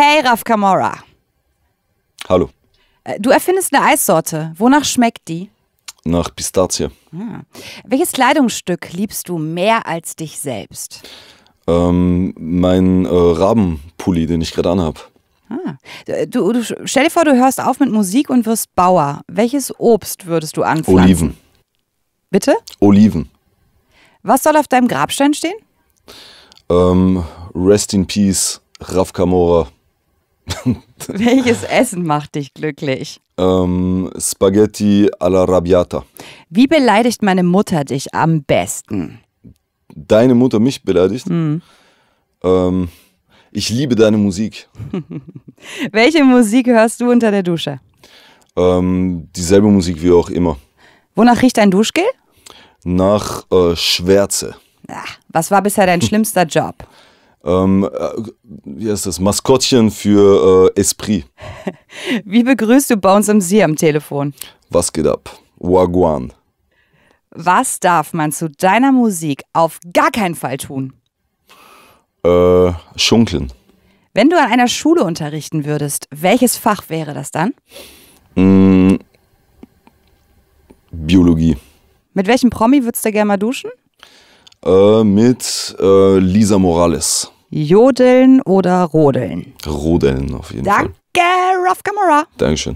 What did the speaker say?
Hey, Raf Kamora. Hallo. Äh, du erfindest eine Eissorte. Wonach schmeckt die? Nach Pistazie. Hm. Welches Kleidungsstück liebst du mehr als dich selbst? Ähm, mein äh, Rabenpulli, den ich gerade anhab. Ah. Äh, du, du, stell dir vor, du hörst auf mit Musik und wirst Bauer. Welches Obst würdest du anpflanzen? Oliven. Bitte? Oliven. Was soll auf deinem Grabstein stehen? Ähm, rest in Peace, Raf Kamora. Welches Essen macht dich glücklich? Ähm, Spaghetti alla Rabbiata. Wie beleidigt meine Mutter dich am besten? Deine Mutter mich beleidigt? Mhm. Ähm, ich liebe deine Musik. Welche Musik hörst du unter der Dusche? Ähm, dieselbe Musik wie auch immer. Wonach riecht dein Duschgel? Nach äh, Schwärze. Ach, was war bisher dein schlimmster Job? ähm, äh, wie heißt das, Maskottchen für äh, Esprit. Wie begrüßt du bei uns im See am Telefon? Was geht ab? Wagwan. Was darf man zu deiner Musik auf gar keinen Fall tun? Äh, schunkeln. Wenn du an einer Schule unterrichten würdest, welches Fach wäre das dann? Mm, Biologie. Mit welchem Promi würdest du gerne mal duschen? Äh, mit äh, Lisa Morales. Jodeln oder Rodeln? Rodeln auf jeden Danke, Fall. Danke, Raf Kamara. Dankeschön.